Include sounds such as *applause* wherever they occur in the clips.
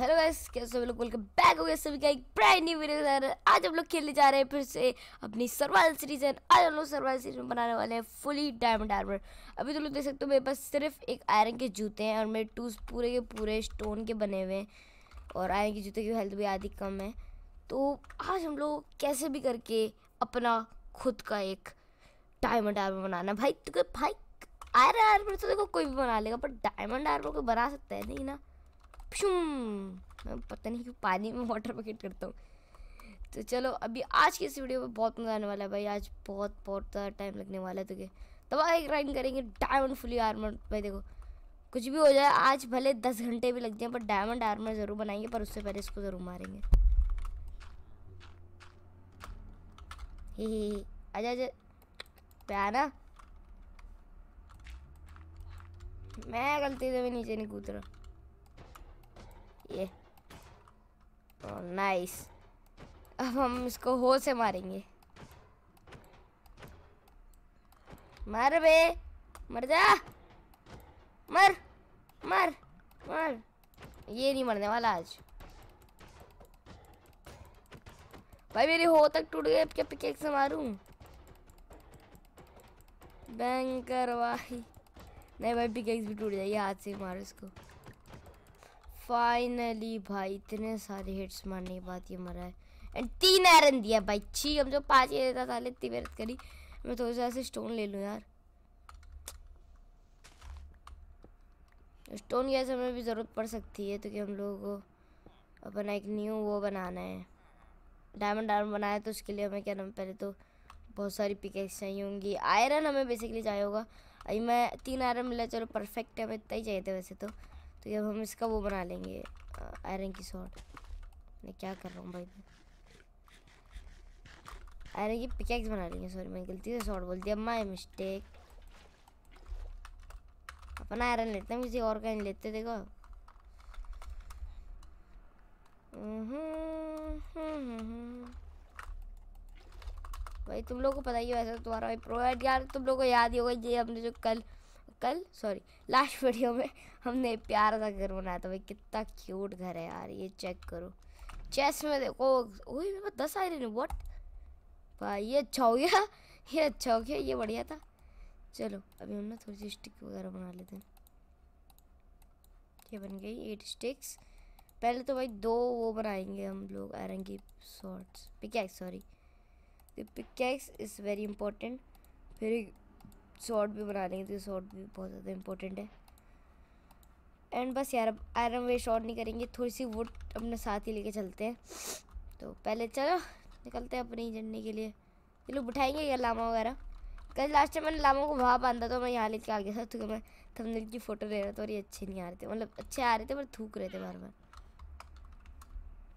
Hello guys कैसे हम लोग के बैक हो गए सभी का एक ब्रांड न्यू वीडियो आज हम लोग खेलने जा रहे हैं फिर से अपनी सर्वाइवल सीरीज है आज हम लोग सर्वाइवल सीरीज में बनाने वाले हैं फुली डायमंड आर्मर अभी तो लोग देख सकते हो मेरे पास सिर्फ एक आयरन के जूते हैं और मेरे टूस पूरे के पूरे स्टोन के बने हुए हैं और आयरन के जूते की हेल्थ भी आधी कम है तो आज हम लोग कैसे भी करके अपना खुद का एक डायमंड आर्मर बनाना भाई तो भाई आयरन आर्मर तो देखो कोई भी बना लेगा पर डायमंड आर्मर को बना सकता है नहीं ना मैं पता नहीं क्यों पानी में वाटर बकेट करता हूँ तो चलो अभी आज की इस वीडियो में बहुत मज़ा आने वाला है भाई आज बहुत बहुत ज़्यादा टाइम लगने वाला है तो तब आगे ग्राइंड करेंगे डायमंड फुली आर्मर भाई देखो कुछ भी हो जाए आज भले दस घंटे भी लग जाए पर डायमंड आर्मर ज़रूर बनाएंगे पर उससे पहले इसको ज़रूर मारेंगे अजय अजय आजा प्यारा मैं गलती से भी नीचे नहीं कूद रहा नाइस अब हम इसको हो से मारेंगे मर बे मर जा मर मर मर ये नहीं मरने वाला आज भाई मेरी हो तक टूट गए क्या पिकेक से मारूं बैंकर भाई नहीं भाई पिकेक्स भी टूट जाएगी हाथ से मारो इसको फाइनली भाई इतने सारे हिट्स मारने के बाद ये मरा है एंड तीन आयरन दिया भाई छी हम जो पाँच ही देता था इतनी मेहनत करी मैं थोड़े तो सा ऐसे स्टोन ले लूँ यार स्टोन की हमें भी ज़रूरत पड़ सकती है तो कि हम लोगों को अपना एक न्यू वो बनाना है डायमंड डायमंड बनाया तो उसके लिए हमें क्या नाम पहले तो बहुत सारी पिकेक्स चाहिए होंगी आयरन हमें बेसिकली चाहिए होगा अभी मैं तीन आयरन मिला चलो परफेक्ट है हमें इतना ही चाहिए थे वैसे तो तो अब हम इसका वो बना लेंगे आयरन की शॉर्ट मैं क्या कर रहा हूँ भाई आयरन की पिकैक्स बना लेंगे सॉरी मैं गलती से शॉर्ट बोल दिया माई मिस्टेक अपना आयरन लेते हैं किसी और का नहीं लेते देखो हम्म, हम्म, हम्म। भाई तुम लोग को पता ही वैसे तो तुम्हारा भाई प्रोवाइड यार तुम लोग को याद ही होगा ये हमने जो कल कल सॉरी लास्ट वीडियो में हमने प्यारा सा घर बनाया था भाई कितना क्यूट घर है यार ये चेक करो चेस्ट में देखो वही मेरे पास दस आ रही वट भाई ये अच्छा हो गया *laughs* ये अच्छा हो गया ये बढ़िया था चलो अभी हम ना थोड़ी सी स्टिक वगैरह बना लेते हैं ये बन गई एट स्टिक्स पहले तो भाई दो वो बनाएंगे हम लोग आयरन की swords pickaxe sorry pickaxe is very important फिर शॉर्ट भी बना लेंगे तो शॉर्ट भी बहुत ज़्यादा इंपॉर्टेंट है एंड बस यार अब आयरन वे शॉर्ट नहीं करेंगे थोड़ी सी वुड अपने साथ ही लेके चलते हैं तो पहले चलो निकलते हैं अपनी जर्नी के लिए ये लोग बिठाएंगे यार लामा वगैरह कल लास्ट टाइम मैंने लामा को वहाँ बांधा तो मैं यहाँ लेके आ गया था क्योंकि मैं थमदिल की फ़ोटो ले रहा था और ये अच्छे नहीं आ रहे थे मतलब अच्छे आ रहे थे पर थूक रहे थे बार बार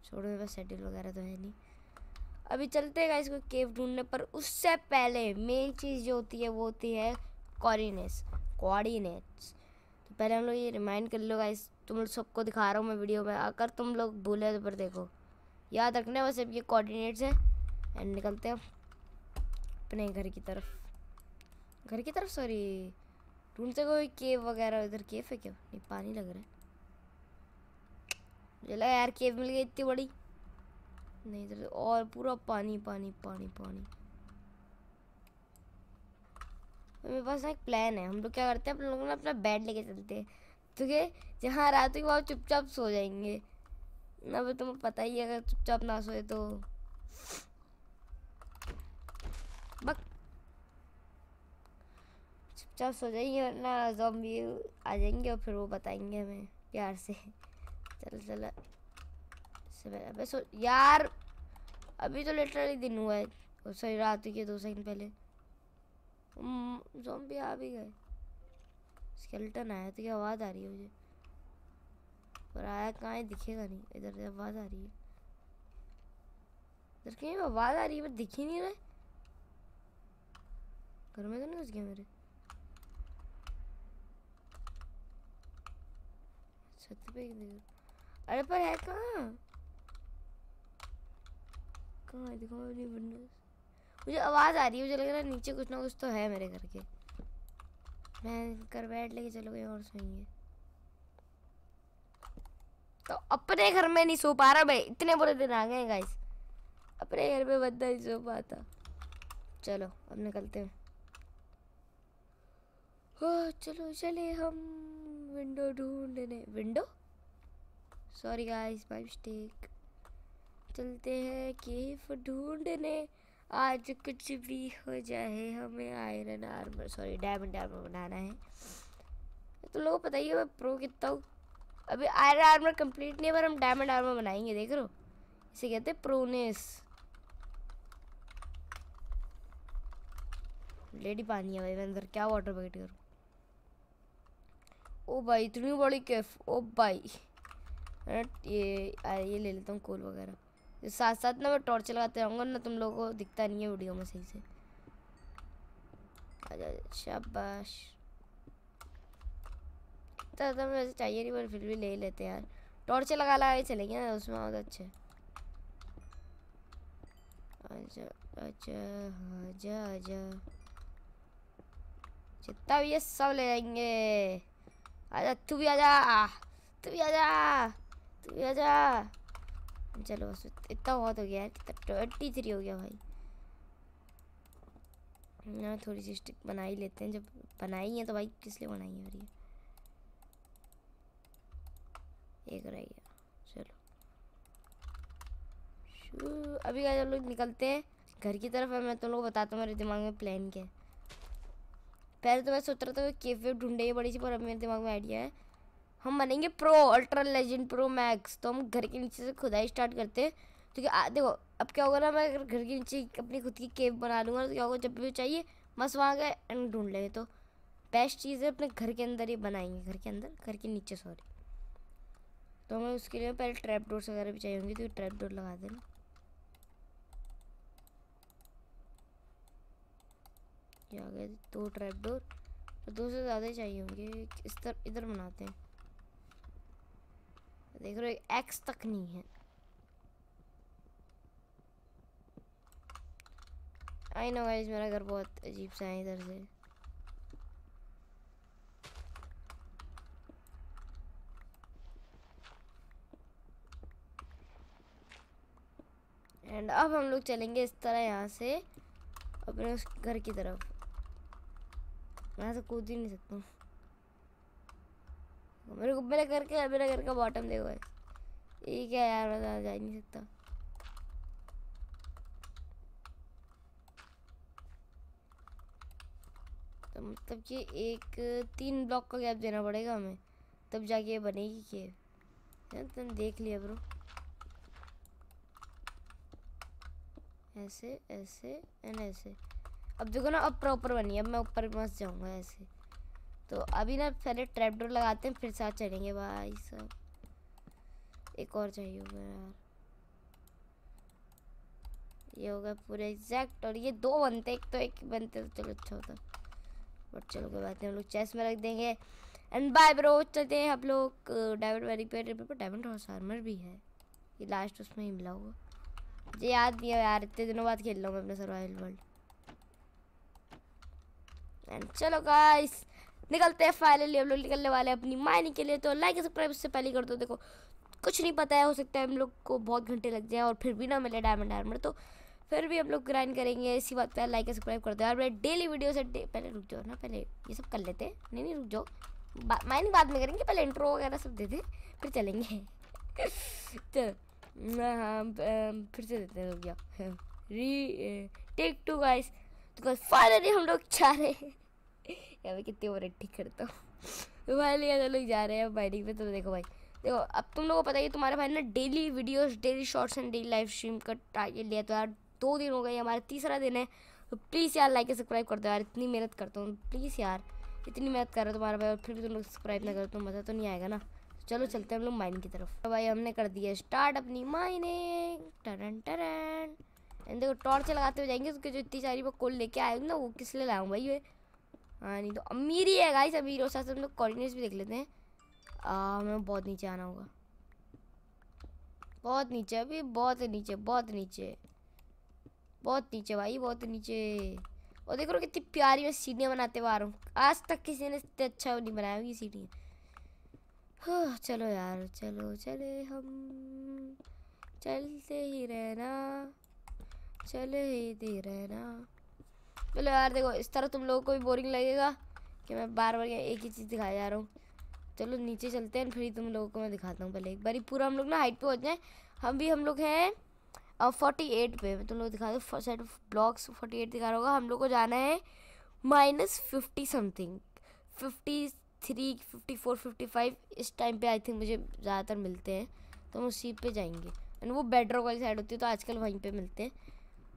छोड़ो मेरे पास सेटल वगैरह तो है नहीं अभी चलते हैं इसको केव ढूंढने पर उससे पहले मेन चीज़ जो होती है वो होती है कॉर्डिनेट्स कॉर्डिनेट्स पहले हम लोग ये रिमाइंड कर लो गाइस तुम लोग सबको दिखा रहा हूँ मैं वीडियो में अगर तुम लोग भूले तो पर देखो याद रखना वैसे अब ये कोऑर्डिनेट्स हैं एंड निकलते हैं अपने घर की तरफ घर की तरफ सॉरी ढूंढते कोई केव वगैरह इधर केव है क्या नहीं पानी लग रहा है मुझे लगा यार केव मिल गई इतनी बड़ी नहीं इधर और पूरा पानी पानी पानी पानी मेरे पास ना एक प्लान है हम लोग क्या करते हैं अपने लोगों ने अपना बेड लेके चलते हैं ठीक है जहाँ रात हुई वहाँ चुपचाप सो जाएंगे ना भाई तुम्हें पता ही है अगर चुपचाप ना सोए तो बक चुपचाप सो जाएंगे वरना भी आ जाएंगे और फिर वो बताएंगे हमें प्यार से चल चल अबे सो यार अभी तो लेटरली दिन हुआ है सॉरी रात हुई है दो सेकंड पहले ज़ोंबी आ भी गए स्केल्टन आया तो क्या आवाज़ आ रही है मुझे पर आया कहाँ दिखेगा नहीं इधर से आवाज़ आ रही है इधर कहीं आवाज़ आ रही है पर दिख ही नहीं रहा घर में तो नहीं घुस गया मेरे छत पे अरे पर है कहाँ कहाँ दिखाओ नहीं विंडोज़ मुझे आवाज़ आ रही है मुझे लग रहा है नीचे कुछ ना कुछ तो है मेरे घर के मैं कर बैठ लेके चलो और सोएंगे तो अपने घर में नहीं सो पा रहा भाई इतने बुरे दिन आ गए गाइस अपने घर में बंदा नहीं सो पाता चलो अब निकलते हैं ओ, हाँ, चलो चले हम विंडो ढूंढ लेने window sorry guys my mistake चलते हैं केफ ढूंढने आज कुछ भी हो जाए हमें iron armour sorry diamond armour बनाना है तो लोग है मैं प्रो कितना हूँ अभी आयरन आर्मर कंप्लीट नहीं है पर हम डायमंड आर्मर बनाएंगे देख लो इसे कहते हैं प्रोनेस लेडी पानी है भाई मैं अंदर क्या वाटर बकेट करूँ ओ भाई इतनी बड़ी कैफ ओ भाई ये ये ले लेता हूँ कोल वगैरह साथ साथ ना मैं टॉर्च लगाते रहूँगा ना तुम लोगों को दिखता नहीं है वीडियो में सही से अच्छा शाबाश तो ज़्यादा मुझे चाहिए नहीं पर फिर भी ले लेते यार टॉर्च लगा लगा ही चलेंगे ना उसमें बहुत अच्छे अच्छा अच्छा आजा आजा जितना भी ये सब ले जाएंगे आजा तू भी आजा तू भी आजा तू भी आजा चलो बस इतना बहुत हो गया यार ट्वेंटी थ्री हो गया भाई ना थोड़ी सी स्टिक बना ही लेते हैं जब बनाई है तो भाई किस लिए बनाई है ये एक रह गया चलो अभी क्या लोग निकलते हैं घर की तरफ है मैं तुम तो लोग बताता हूँ मेरे दिमाग में प्लान क्या है पहले तो मैं सोच रहा था केफ वेफ ढूंढे बड़ी सी पर अब मेरे दिमाग में आइडिया है हम बनेंगे pro ultra legend pro max तो हम घर के नीचे से खुदाई स्टार्ट करते हैं तो देखो अब क्या होगा ना मैं अगर घर के नीचे अपनी खुद की केव बना लूँगा तो क्या होगा जब भी चाहिए बस वहाँ गए एंड ढूंढ लेंगे तो बेस्ट चीज़ है अपने घर के अंदर ही बनाएंगे घर के अंदर घर के नीचे सॉरी तो हमें उसके लिए पहले ट्रैप डोर्स वगैरह भी चाहिए होंगे तो ट्रैप डोर लगा देना आ गए दो ट्रैप डोर तो दो से ज़्यादा चाहिए होंगे इस तरह इधर बनाते हैं देख रहे हो एक्स तक नहीं है आई नो गाइस मेरा घर बहुत अजीब सा है इधर से एंड अब हम लोग चलेंगे इस तरह यहाँ से अपने उस घर की तरफ मैं तो कूद ही नहीं सकता मेरे को मेरे घर के मेरे घर का बॉटम देखो ये क्या यार बता तो जा नहीं सकता तो मतलब कि एक तीन ब्लॉक का गैप देना पड़ेगा हमें तब जाके बनेगी के यार तुम देख लिया ब्रो ऐसे ऐसे एंड ऐसे अब देखो ना अब प्रॉपर बनी अब मैं ऊपर मस्त जाऊंगा ऐसे तो अभी ना पहले ट्रैपडोर लगाते हैं फिर साथ चलेंगे भाई सब एक और चाहिए होगा यार ये हो गया पूरे एग्जैक्ट और ये दो बनते एक तो एक बनते तो चलो अच्छा होता बट चलो कोई बात नहीं हम लोग चेस में रख देंगे एंड बाय ब्रो चलते हैं हम लोग डायमंड uh, वैली पे रिपे पर डायमंड हॉर्स आर्मर भी है ये लास्ट उसमें ही मिला होगा मुझे याद नहीं है यार इतने दिनों बाद खेल रहा हूँ मैं अपने सर्वाइवल वर्ल्ड एंड चलो गाइस निकलते हैं फाइनली हम लोग निकलने वाले हैं अपनी माइनिंग के लिए तो लाइक सब्सक्राइब इससे पहले कर दो देखो कुछ नहीं पता है हो सकता है हम लोग को बहुत घंटे लग जाए और फिर भी ना मिले डायमंड डायमंड तो फिर भी हम लोग ग्राइंड करेंगे इसी बात पर लाइक सब्सक्राइब कर दो और मेरे डेली वीडियो से पहले रुक जाओ ना पहले ये सब कर लेते हैं नहीं नहीं रुक जाओ बा... माइनिंग बाद में करेंगे पहले इंट्रो वगैरह सब दे दें फिर चलेंगे *laughs* तो हाँ फिर से देते हैं रुक जाओ री टेक टू गाइस तो फाइनली हम लोग चाह रहे हैं यार मैं कितनी ओवर ठीक करता हूँ तो भाई लिया लोग जा रहे हैं बाइडिंग पे तो देखो भाई देखो अब तुम लोगों को पता ही तुम्हारे भाई ने daily videos daily shorts and daily live stream का टारगेट लिया तो यार दो दिन हो गए हमारा तीसरा दिन है तो प्लीज़ यार लाइक सब्सक्राइब कर दो यार इतनी मेहनत करता हूँ प्लीज़ यार इतनी मेहनत कर रहा तुम्हारा भाई और फिर भी तुम लोग सब्सक्राइब ना करो तो मज़ा तो नहीं आएगा ना तो चलो चलते हैं हम लोग माइन की तरफ तो भाई हमने कर दिया स्टार्ट अपनी माइनिंग टरन टरन देखो टॉर्च लगाते हुए जाएंगे उसके जो इतनी सारी वो कोल लेके आएंगे ना वो किस लिए लाऊँ भाई ये हाँ नहीं तो अमीर ही है गाइस अमीर और साथ हम लोग कोऑर्डिनेट्स भी देख लेते हैं हमें बहुत नीचे आना होगा बहुत नीचे अभी बहुत नीचे बहुत नीचे बहुत नीचे भाई बहुत नीचे और देख रहे हो कितनी प्यारी मैं सीढ़ियाँ बनाते हुए आ रहा हूँ आज तक किसी ने इतने अच्छा नहीं बनाया होगी सीढ़ियाँ हाँ, चलो यार चलो चले हम चलते ही रहना चले ही रहना चलो यार देखो इस तरह तुम लोगों को भी बोरिंग लगेगा कि मैं बार बार एक ही चीज़ दिखाया जा रहा हूँ चलो नीचे चलते हैं फिर तुम लोगों को मैं दिखाता हूँ पहले एक बार पूरा हम लोग ना हाइट पर पहुँच जाएँ हम भी हम लोग हैं फोर्टी एट पे मैं तुम लोग दिखा दो set of blocks forty eight दिखा रहा होगा हम लोग को जाना है minus fifty something fifty three fifty four fifty five इस टाइम पे आई थिंक मुझे ज़्यादातर मिलते हैं तो हम उसी पे जाएंगे एंड वो बेडरॉक वाली साइड होती है तो आजकल वहीं पे मिलते हैं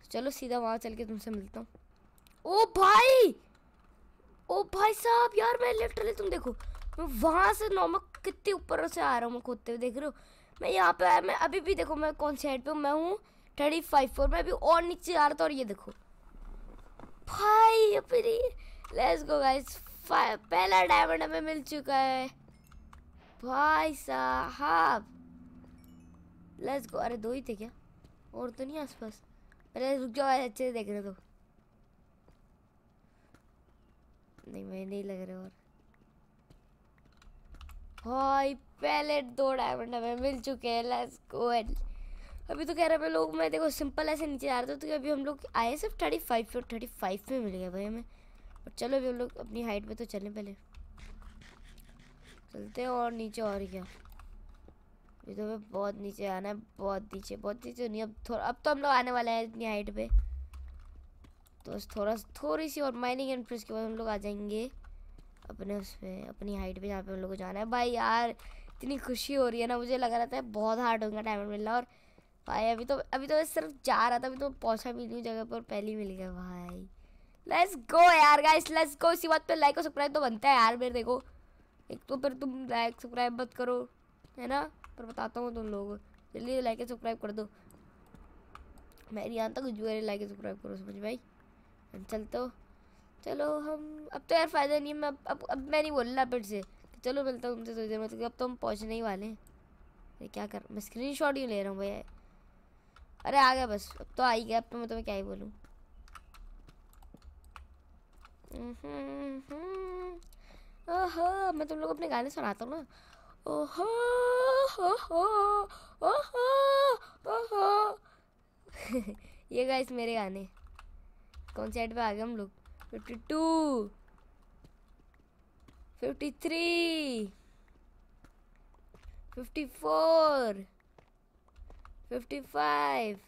तो चलो सीधा वहाँ चल के तुमसे मिलता हूँ ओ भाई ओ भाई साहब यार मैं लिटरली तुम देखो मैं वहां से नॉर्मल कितने ऊपर से आ रहा हूँ मैं खोदते हुए देख रहे हो मैं यहाँ पे आया मैं अभी भी देखो मैं कौन से हेड पे हूँ मैं हूँ थर्टी फाइव फोर मैं अभी और नीचे आ रहा था और ये देखो भाई अपनी लेट्स गो गाइस पहला डायमंड हमें मिल चुका है भाई साहब लेट्स गो अरे दो ही थे क्या और तो नहीं आसपास पहले रुक जाओ अच्छे से देख रहे तो नहीं मैं नहीं लग रहा और हाय पहले दो डायमंड हमें मिल चुके हैं लेट्स गो एंड अभी तो कह रहे हैं लोग मैं देखो सिंपल ऐसे नीचे जा रहे थे तो अभी हम लोग आए सिर्फ थर्टी फाइव पे थर्टी फाइव पे मिल गया भाई हमें और चलो अभी हम लोग अपनी हाइट पे तो चलें पहले चलते हैं और नीचे और क्या अभी तो हमें बहुत नीचे आना है बहुत नीचे बहुत नीचे नहीं अब थोड़ा अब तो हम लोग आने वाले हैं इतनी हाइट पर तो बस थोड़ा थोड़ी सी और माइनिंग एंड फिर उसके बाद हम लोग आ जाएंगे अपने उस पर अपनी हाइट पे जहाँ पे हम लोग को जाना है भाई यार इतनी खुशी हो रही है ना मुझे लगा रहता है बहुत हार्ड होगा डायमंड मिलना और भाई अभी तो अभी तो मैं सिर्फ जा रहा था अभी तो पहुँचा भी नहीं जगह पर पहले ही मिल गया भाई लेट्स गो यार गाइस लेट्स गो इसी बात पे लाइक और सब्सक्राइब तो बनता है यार मेरे देखो एक तो फिर तुम लाइक सब्सक्राइब मत करो है ना पर बताता हूँ तुम लोग जल्दी लाइक एंड सब्सक्राइब कर दो मेरी यहाँ तक जो लाइक एंड सब्सक्राइब करो समझ भाई चल तो चलो हम अब तो यार फ़ायदा नहीं है मैं अब अब, मैं नहीं बोल रहा फिर से तो चलो मिलता हूँ तुमसे थोड़ी देर मतलब अब तो हम पहुँचने ही वाले हैं क्या कर मैं स्क्रीन शॉट ही ले रहा हूँ भैया अरे आ गया बस अब तो आ ही गया अब तो मैं तुम्हें क्या ही बोलूँ ओहो मैं तुम लोग अपने गाने सुनाता हूँ ना ओह ओह ओह ओहो *laughs* ये गाइस मेरे गाने कौन साइड पे आ गए हम लोग fifty two fifty three fifty four fifty five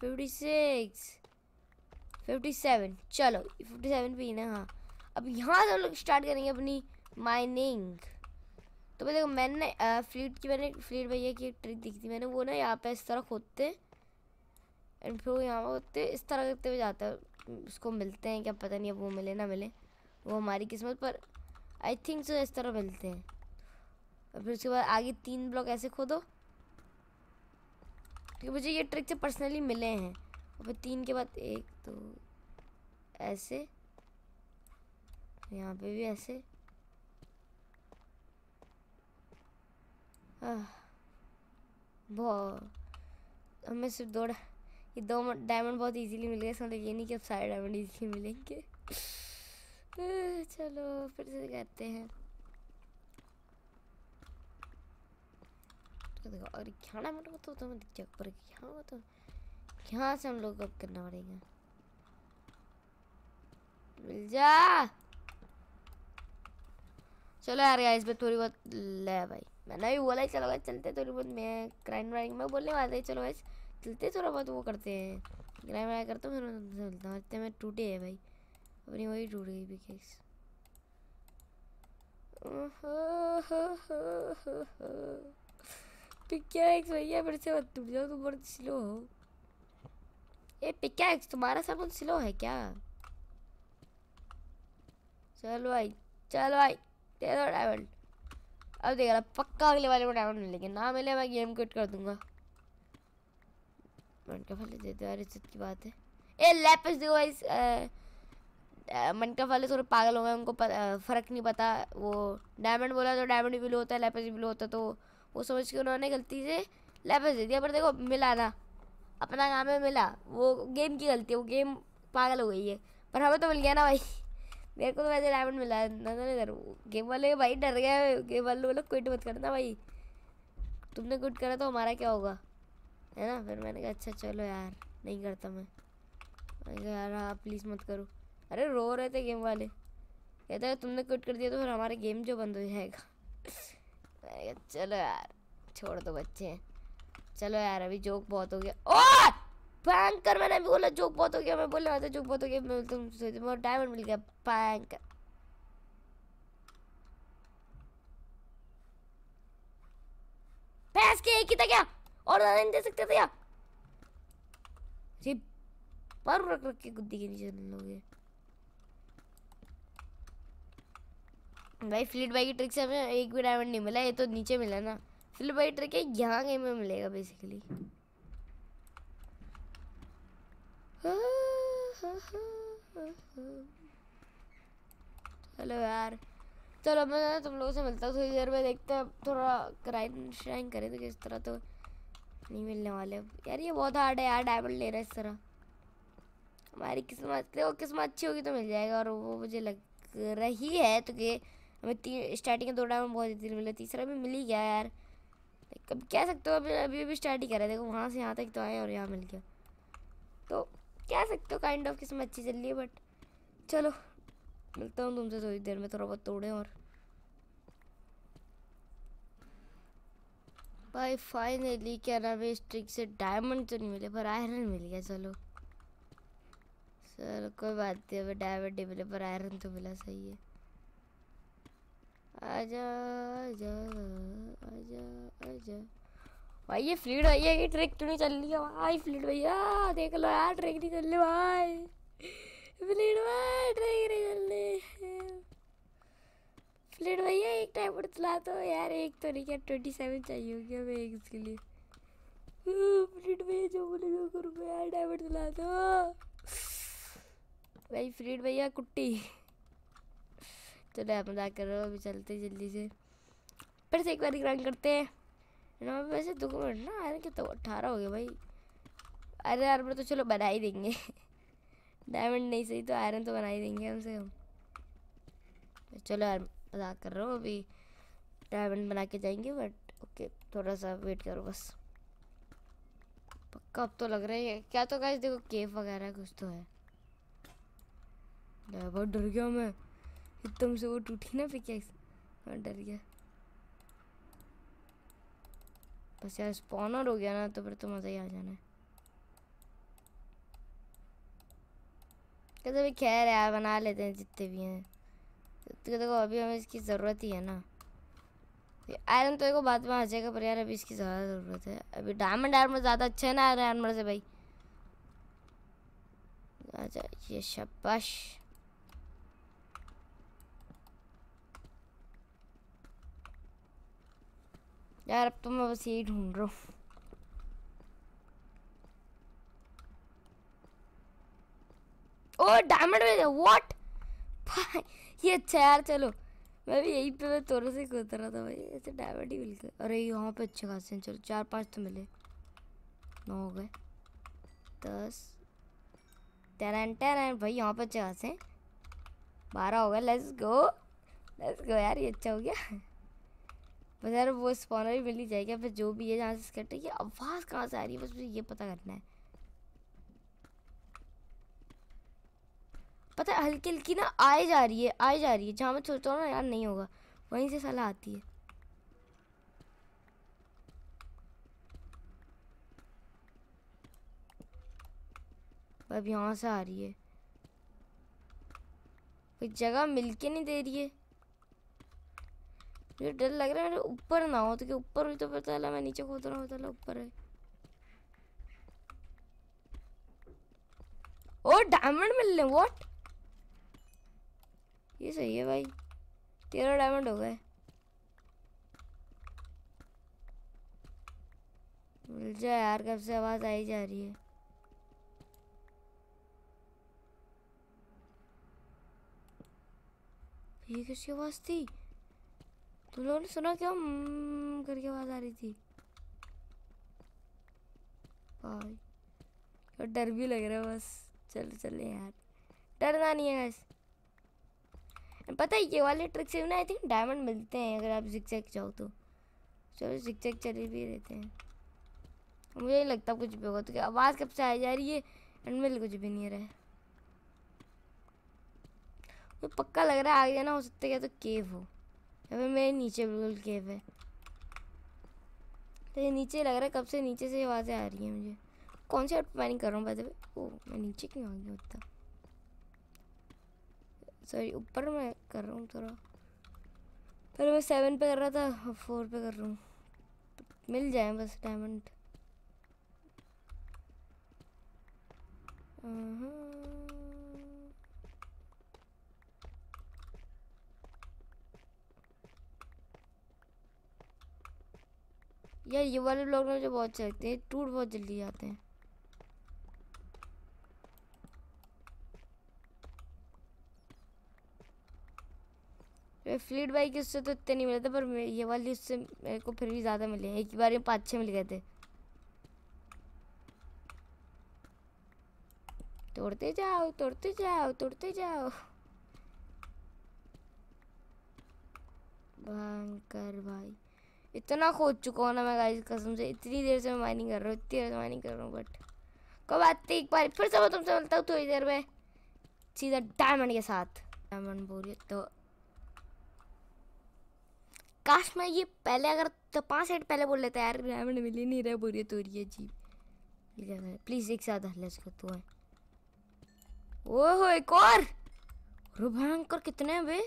fifty six fifty seven चलो फिफ्टी सेवन पे ही ना हाँ अब यहाँ से हम लोग स्टार्ट करेंगे अपनी माइनिंग तो भाई देखो मैंने फ्लीट की मैंने फ्लीट भैया की एक ट्रिक दिखी थी मैंने वो ना यहाँ पे इस तरह खोदते एंड फिर वो यहाँ पर होते इस तरह करते हुए जाते हैं उसको मिलते हैं क्या पता नहीं अब वो मिले ना मिले वो हमारी किस्मत पर आई थिंक सो इस तरह मिलते हैं और फिर उसके बाद आगे तीन ब्लॉक ऐसे खोदो क्योंकि मुझे ये ट्रिक से पर्सनली मिले हैं और फिर तीन के बाद एक दो तो ऐसे यहाँ पे भी ऐसे बहुत हमें सिर्फ दौड़ा ये दो डायमंड बहुत इजीली मिल गए इसका मतलब तो ये नहीं कि अब सारे डायमंड इजीली मिलेंगे *laughs* चलो फिर से कहते हैं तो देखो और यहाँ डायमंड को तो तुम्हें दिख जाएगा पर यहाँ को तो यहाँ से हम लोग अब करना पड़ेगा मिल जा चलो यार गाइस मैं थोड़ी बहुत ले भाई मैंने भी बोला चलो भाई चलते थोड़ी बहुत मैं क्राइम वाइम में बोलने वाले चलो भाई चलते थोड़ा बहुत वो करते हैं ग्राई वराई करते फिर उनसे हूँ तो में टूटे है भाई अपनी वही टूट गई भी केस पिक्या भैया फिर से मत टूट जाओ तुम बहुत स्लो हो ए पिक्या तुम्हारा सब स्लो है क्या चलो भाई चलो भाई दे दो डायमंड अब देख रहा पक्का अगले वाले को डायमंड मिलेंगे ना मिले मैं गेम क्विट कर दूंगा का फल दे दो यार इज्जत की बात है ए दो गाइस मन का वाले थोड़े पागल हो गए उनको फ़र्क नहीं पता वो डायमंड बोला तो डायमंड ब्लू होता है लैपिस ब्लू होता तो वो समझ के उन्होंने गलती से लैपिस दे दिया पर देखो मिला ना अपना काम है मिला वो गेम की गलती है वो गेम पागल हो गई है पर हमें तो मिल गया ना भाई मेरे को तो वैसे डायमंड मिला है ना नहीं तो गेम वाले भाई डर गया गेम वाले बोला क्विट मत करना भाई तुमने क्विट करा तो हमारा क्या होगा है ना फिर मैंने कहा अच्छा चलो यार नहीं करता मैं यार हाँ प्लीज़ मत करो अरे रो रहे थे गेम वाले कहते हैं तुमने क्विट कर दिया तो फिर हमारा गेम जो बंद हो जाएगा *laughs* मैंने कहा चलो यार छोड़ दो बच्चे चलो यार अभी जोक बहुत हो गया ओ पैंकर कर मैंने अभी बोला जोक बहुत हो गया मैं बोल रहा था जोक बहुत हो गया मैं तुम डायमंड मिल गया पैंकर पैस के एक ही था क्या और ज़्यादा नहीं दे सकते थे तो जी पर रख रख के गुद्दी के नीचे लोगे भाई फ्लिट बाई की ट्रिक से हमें एक भी डायमंड नहीं मिला ये तो नीचे मिला ना फ्लिट बाई ट्रिक है यहाँ कहीं में मिलेगा बेसिकली चलो यार चलो मैं तुम लोगों से मिलता हूँ थोड़ी देर में देखते हैं थोड़ा क्राइम श्राइन करें तो किस तरह तो नहीं मिलने वाले यार ये बहुत हार्ड है यार डायमंड ले रहा है इस तरह हमारी किस्मत देखो किस्मत अच्छी होगी तो मिल जाएगा और वो मुझे लग रही है तो कि हमें तीन स्टार्टिंग के दो डायमंड बहुत जल्दी मिले तीसरा भी मिल ही गया यार कभी कह सकते हो अभी अभी भी स्टार्ट ही कर रहे देखो वहाँ से यहाँ तक तो आए और यहाँ मिल गया तो कह सकते हो काइंड ऑफ किस्मत अच्छी चल रही है बट चलो मिलता हूँ तुमसे थोड़ी देर में थोड़ा बहुत तोड़ें और भाई फाइनली क्या नाम है इस ट्रिक से डायमंड तो नहीं मिले पर आयरन मिल गया चलो चलो कोई बात नहीं अभी डायमंड नहीं मिले पर आयरन तो मिला सही है आजा आजा आजा आजा भाई ये भैया ट्रिक तो नहीं चल रही है भाई फ्लीड भैया देख लो यार ट्रिक नहीं चल रही भाई फ्लीड भाई ट्रिक नहीं चल रही ब्रेसलेट भैया एक टाइम पर चला तो यार एक तो नहीं क्या ट्वेंटी सेवन चाहिए होगी हमें एक इसके लिए फ्रीड भैया जो बोलेगा करो मैं यार डायमंड चला दो तो। भाई फ्रीड भैया कुट्टी चलो आप मजाक करो अभी चलते जल्दी से फिर से एक बार रन करते हैं ना वैसे दो मिनट ना अरे कितना तो अट्ठारह हो गया भाई अरे यार आर्मर तो चलो बना ही देंगे डायमंड *laughs* नहीं सही तो आयरन तो बना ही देंगे हमसे हम चलो यार मजाक कर रहा हूँ अभी डायमंड बना के जाएंगे बट ओके थोड़ा सा वेट करो बस पक्का अब तो लग रहा है क्या तो गाइस देखो केव वगैरह कुछ तो है बहुत डर गया मैं एकदम से वो टूटी ना फिर क्या डर गया बस यार स्पॉनर हो गया ना तो फिर तो मज़ा ही आ जाना है कैसे भी खैर यार बना लेते हैं जितने भी हैं तो देखो अभी हमें इसकी ज़रूरत ही है ना आयरन तो देखो बाद में आ जाएगा पर यार अभी इसकी ज़्यादा ज़रूरत है अभी डायमंड आर्मर ज़्यादा अच्छा है ना आयरन आर्मर से भाई अच्छा ये शबाश यार अब तो मैं बस यही ढूंढ रहा हूँ ओ डायमंड व्हाट भाई *laughs* ये अच्छा यार चलो मैं भी यहीं पे मैं थोड़ा से कूद रहा था भाई ऐसे डायवर्ट ही मिल गए अरे यहाँ पे अच्छे खासे हैं चलो चार पाँच तो मिले नौ हो गए दस टेरन टेरन भाई यहाँ पे अच्छे खासे हैं बारह हो गए लेट्स गो लेट्स गो यार ये अच्छा हो गया बस यार वो स्पॉनर भी मिल ही जाएगा फिर जो भी है जहाँ से स्कट है ये आवाज़ कहाँ से आ रही है बस मुझे ये पता करना है पता है हल्की हल्की ना आए जा रही है आए जा रही है जहाँ मैं सोचता हूँ ना यार नहीं होगा वहीं से सलाह आती है अब यहाँ से आ रही है कोई जगह मिल के नहीं दे रही है मुझे डर लग रहा है मेरे ऊपर ना हो तो कि ऊपर हुई तो पता चला मैं नीचे खोद रहा हूँ पता ऊपर है ओ डायमंड मिल रहे वॉट ये सही है भाई तेरह डायमंड हो गए मिल जाए यार कब से आवाज़ आई जा रही है ये किसकी आवाज़ थी तुम लोगों ने सुना क्यों हम्म, करके आवाज़ आ रही थी भाई डर भी लग रहा है बस चलो चले यार डरना नहीं है पता है ये वाले ट्रिक से भी ना आई थिंक डायमंड मिलते हैं अगर आप जिक चैक जाओ तो चलो जिक चैक चले भी रहते हैं मुझे नहीं लगता कुछ भी होगा तो क्या आवाज़ कब से आई जा रही है एंड मिल कुछ भी नहीं रहा है तो पक्का लग रहा है आगे जाना हो सकता है क्या तो केव हो या मेरे नीचे बिल्कुल केव है तो ये नीचे लग रहा है कब से नीचे से आवाज़ें आ रही हैं मुझे कौन सी आउट प्लानिंग कर रहा हूँ बाय ओ मैं नीचे क्यों आ गया होता सॉरी ऊपर मैं कर रहा हूँ थोड़ा पहले मैं सेवन पे कर रहा था अब फोर पे कर रहा हूँ मिल जाए बस डायमंड यार ये वाले ब्लॉग मुझे बहुत चलते लगते हैं टूट बहुत जल्दी जाते हैं फ्लीट बाइक इससे तो इतने नहीं मिले थे पर ये वाली इससे मेरे को फिर भी ज़्यादा मिले एक बार में पाँच छः मिल गए थे तोड़ते जाओ तोड़ते जाओ तोड़ते जाओ भयंकर भाई इतना खोज चुका हूँ ना मैं गाइस कसम से इतनी देर से मैं माइनिंग कर रहा हूँ इतनी देर से माइनिंग कर रहा हूँ बट कब आते एक बार फिर से मैं तुमसे मिलता हूँ थोड़ी तो देर में सीधा डायमंड के साथ डायमंड बोलिए तो काश मैं ये पहले अगर तो पाँच सेट पहले बोल लेता यार ग्रामीण मिल ही नहीं रहा बोरिए तो रही है जी प्लीज़ एक साथ हल इसका तो है ओहो एक और भयंकर कितने हैं बे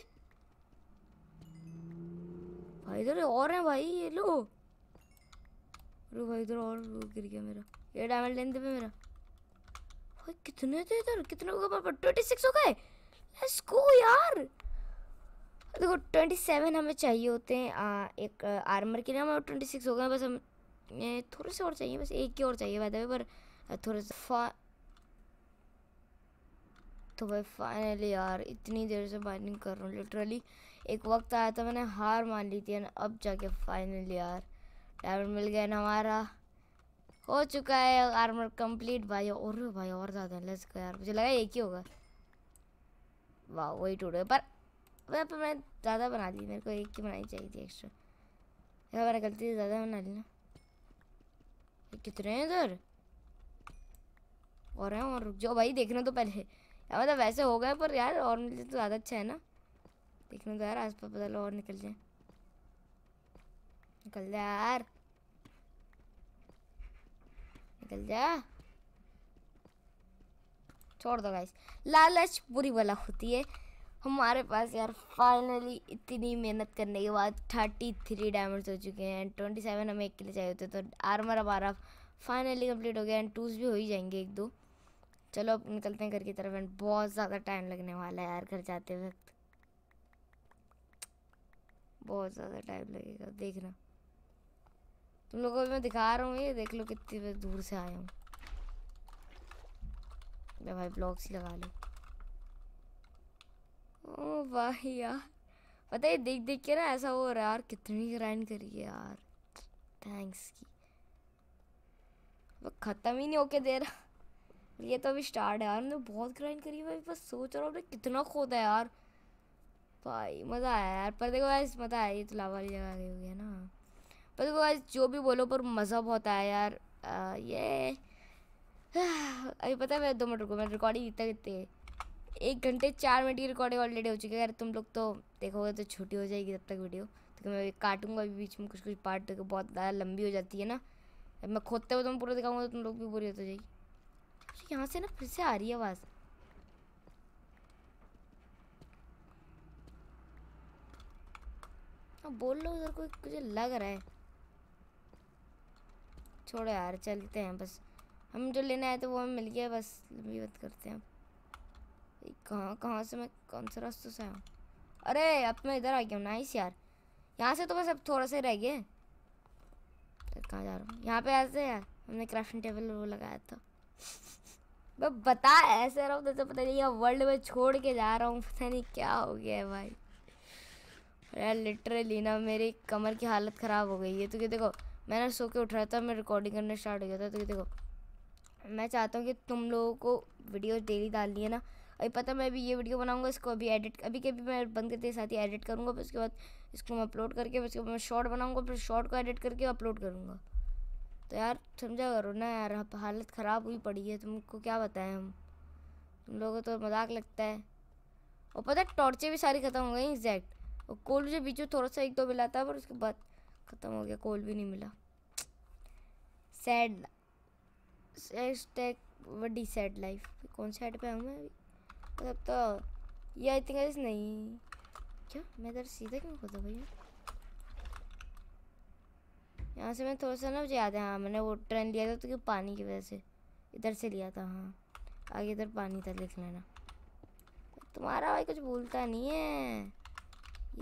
भाई इधर और हैं भाई ये लो अरे भाई इधर और गिर गया मेरा ये डायमंड लेने दे मेरा भाई कितने थे इधर कितने हो गए ट्वेंटी सिक्स हो गए लेट्स गो यार देखो ट्वेंटी सेवन हमें चाहिए होते हैं आ, एक आर्मर के लिए हमें ट्वेंटी सिक्स हो गए बस हम थोड़े से और चाहिए बस एक ही और चाहिए वादा पर थोड़ा सा फा तो भाई फाइनली यार इतनी देर से माइनिंग कर रहा हूँ लिटरली एक वक्त आया था मैंने हार मान ली थी ना अब जाके फाइनली यार डायमंड मिल गया ना हमारा हो चुका है आर्मर कंप्लीट भाई और भाई और ज़्यादा लस गया यार मुझे लगा एक ही होगा वाह वही टूट गया पर वह पर तो मैं ज़्यादा बना ली मेरे को एक ही बनानी चाहिए थी एक्स्ट्रा यार मैंने गलती से ज़्यादा बना ली ना कितने हैं इधर और हैं और रुक जाओ भाई देखना तो पहले यार मतलब वैसे हो गए पर यार और मिले तो ज़्यादा अच्छा है ना देखना तो यार आस पास पता लो और निकल जाए निकल जा यार निकल जा छोड़ दो गाइस लालच बुरी वाला होती है हमारे पास यार फाइनली इतनी मेहनत करने के बाद थर्टी थ्री डायमंड्स हो चुके हैं ट्वेंटी सेवन हमें एक के लिए चाहिए होते तो आर्मर हमारा फाइनली कंप्लीट हो गया एंड टूज भी हो ही जाएंगे एक दो चलो अब निकलते हैं घर की तरफ एंड बहुत ज़्यादा टाइम लगने वाला है यार घर जाते वक्त बहुत ज़्यादा टाइम लगेगा देखना तुम लोगों को मैं दिखा रहा हूँ ये देख लो कितनी दूर से आया हूँ भाई ब्लॉक्स ही लगा लो ओ भाई यार पता है देख देख के ना ऐसा हो रहा है यार कितनी ग्राइंड करी है यार थैंक्स की वो ख़त्म ही नहीं होके दे रहा ये तो अभी स्टार्ट है यार मैंने बहुत ग्राइंड करी है बस सोच रहा हूँ कितना खोदा है यार भाई मज़ा आया यार पर देखो ऐसा मज़ा आया ये तो लावा वाली जगह गई हुई है ना पर देखो ऐसा जो भी बोलो पर मज़ा बहुत आया यार आ, ये *sighs* अभी पता है मैं दो मिनट रुको मैं रिकॉर्डिंग इतना कितने एक घंटे चार मिनट की रिकॉर्डिंग ऑलरेडी हो चुकी है अगर तुम लोग तो देखोगे तो छोटी हो जाएगी तब तक वीडियो तो मैं काटूंगा अभी बीच में कुछ कुछ पार्ट तो बहुत ज़्यादा लंबी हो जाती है ना मैं खोदते हुए तुम तो पूरा दिखाऊंगा तो तुम लोग भी बुरी हो जाएगी अच्छा, यहाँ से ना फिर से आ रही है आवाज़ हाँ बोल लो उधर कोई मुझे लग रहा है छोड़ो यार चलते हैं बस हम जो लेने आए थे वो हमें मिल गया बस लंबी बात करते हैं कहाँ कहाँ से मैं कौन सा रास्ते से आया अरे अब तो मैं इधर आ गया हूँ नाइस यार यहाँ से तो बस अब थोड़ा सा रह गए तो कहाँ जा रहा हूँ यहाँ पे ऐसे यार हमने क्राफ्टिंग टेबल वो लगाया था मैं बता ऐसे रहा हूँ तो, तो, पता नहीं यहाँ वर्ल्ड में छोड़ के जा रहा हूँ पता नहीं क्या हो गया है भाई अरे लिटरली ना मेरी कमर की हालत ख़राब हो गई है तो क्योंकि देखो मैंने सो के उठ रहा था मैं रिकॉर्डिंग करना स्टार्ट हो गया था तो क्योंकि देखो मैं चाहता हूँ कि तुम लोगों को वीडियो डेली डालनी है ना अभी पता मैं अभी ये वीडियो बनाऊंगा इसको अभी एडिट अभी के मैं बंद करते साथ ही एडिट करूँगा फिर उसके बाद इसको मैं अपलोड करके फिर उसके बाद मैं शॉर्ट बनाऊँगा फिर शॉर्ट को एडिट करके अपलोड करूँगा तो यार समझा करो ना यार हालत ख़राब हुई पड़ी है तुमको क्या बताएं हम तुम लोगों को तो मजाक लगता है और पता है टॉर्चे भी सारी ख़त्म हो गई एग्जैक्ट और कोल मुझे बीच में थोड़ा सा एक दो मिला था पर उसके बाद ख़त्म हो गया कोल भी नहीं मिला सैड सैड सैड लाइफ कौन से हेड पर हूँ मैं अभी मतलब तो ये आई थिंक नहीं क्या मैं इधर सीधा क्यों खोदा भैया यहाँ से मैं थोड़ा सा ना मुझे याद है हाँ मैंने वो ट्रेन लिया था तो क्यों पानी की वजह से इधर से लिया था हाँ आगे इधर पानी था लिख लेना तुम्हारा भाई कुछ भूलता नहीं है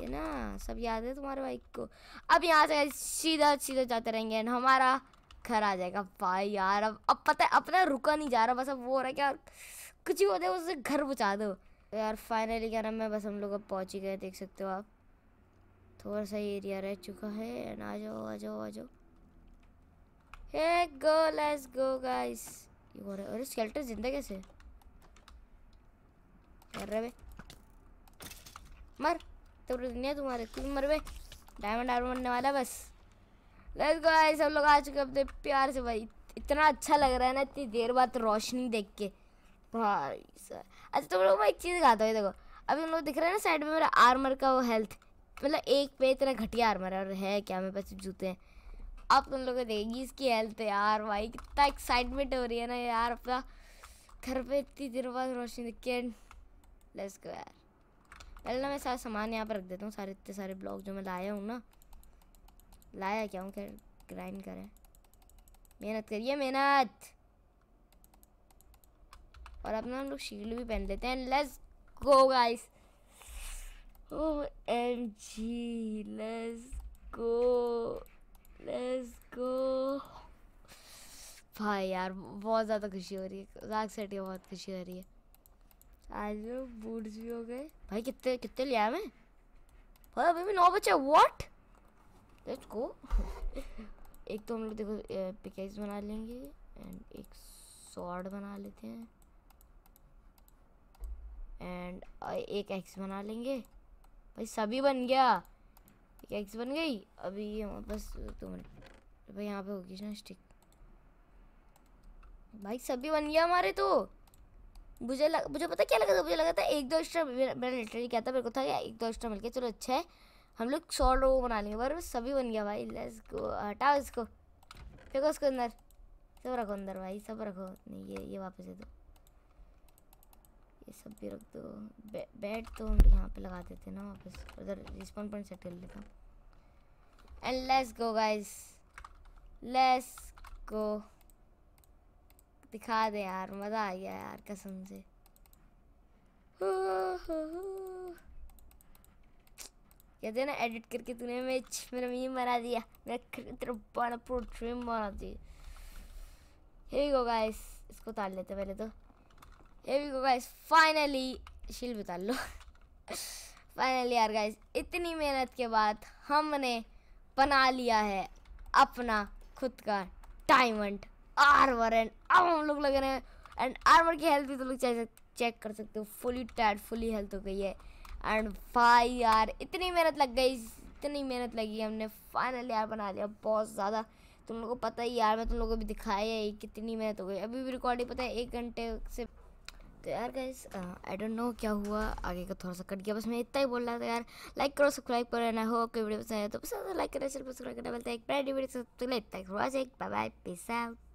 ये ना सब याद है तुम्हारे भाई को अब यहाँ से सीधा सीधा जाते रहेंगे एंड हमारा घर आ जाएगा भाई यार अब अब पता है अपना रुका नहीं जा रहा बस अब वो हो रहा है क्या कुछ होता है उसे घर बचा दो तो यार फाइनली क्या नाम है बस हम लोग अब पहुँच ही गए देख सकते हो आप थोड़ा सा एरिया रह चुका है एंड आ जाओ आ जाओ आ जाओ hey go let's go guys अरे स्केल्टर जिंदा कैसे मर रहे मर तो है तुम्हारे तुम मर बे डायमंड डायमंड बनने वाला बस लेट्स गो गाइस हम लोग आ चुके अपने प्यार से भाई इतना अच्छा लग रहा है ना इतनी देर बाद रोशनी देख के भाई सर अच्छा तुम तो लोग मैं एक चीज़ दिखाता हूँ देखो अभी उन लोग दिख रहे हैं ना साइड में मेरा आर्मर का वो हेल्थ मतलब एक पे इतना घटिया आर्मर है और है क्या मेरे पास जूते हैं आप तुम लोगों को देखेगी इसकी हेल्थ यार भाई कितना एक्साइटमेंट हो रही है ना यार अपना घर पे इतनी देर बाद रोशनी दिखी लेट्स गो यार पहले ना मैं सारा सामान यहाँ पर रख देता हूँ सारे इतने सारे ब्लॉग जो मैं लाया हूँ ना लाया क्या हूँ क्या ग्राइंड करें मेहनत करिए मेहनत और अपना हम लोग शील्ड भी पहन लेते हैं let's go guys O M G let's go let's go भाई यार बहुत ज़्यादा खुशी हो रही है राग सेट की बहुत खुशी हो रही है आज लोग बूट्स भी हो गए भाई कितने कितने लिया मैं भाई अभी भी नौ बचे व्हाट लेट्स गो एक तो हम लोग देखो पिकेज बना लेंगे एंड एक सॉर्ड बना लेते हैं एंड uh, एक एक्स बना लेंगे भाई सभी बन गया एक एक्स बन गई अभी हमारे पास दो भाई यहाँ पे होगी ना स्टिक भाई सभी बन गया हमारे तो मुझे लग मुझे पता क्या लगा था मुझे लगा था एक दो एक्स्ट्रा मैंने लिटरली क्या था मेरे को था एक दो एक्स्ट्रा मिल गया चलो अच्छा है हम लोग सौ लोग बना लेंगे बार सभी बन गया भाई लेट्स गो हटाओ इसको फेंको उसको अंदर सब रखो अंदर भाई सब रखो नहीं ये ये वापस दे दो ये सब भी रख दो बे, बेड तो हम यहाँ पे लगा देते ना वापस उधर रिस्पॉन पॉइंट सेट कर लेता हूँ and let's go guys let's go दिखा दे यार मज़ा आ गया यार कसम से कहते ना एडिट करके तूने मेरे मेरा मीम मरा दिया मेरा तेरा बड़ा प्रो ड्रीम बना दिया गाइस इसको उतार लेते पहले तो here we go guys finally शील बता लो फाइनली यार गाइस इतनी मेहनत के बाद हमने बना लिया है अपना खुद का डायमंड आर्मर एंड अब हम लोग लग रहे हैं एंड आर्मर की हेल्थ भी तो लोग चेक कर सकते हो फुली टायर्ड फुली हेल्थ हो गई है एंड भाई यार इतनी मेहनत लग गई इतनी मेहनत लगी हमने फाइनली यार बना लिया बहुत ज़्यादा तुम लोगों को पता ही यार मैं तुम लोगों को भी दिखाया है कितनी मेहनत हो गई अभी भी रिकॉर्डिंग पता है एक घंटे से तो यार गाइस आई डोंट नो क्या हुआ आगे का थोड़ा सा कट गया बस मैं इतना ही बोल रहा था यार लाइक करो सब्सक्राइब करो ना हो कोई वीडियो पसंद आया तो पसंद लाइक करना चैनल सब्सक्राइब करना बोलते एक वीडियो तो मिलता है एक बाय बाय पीस आउट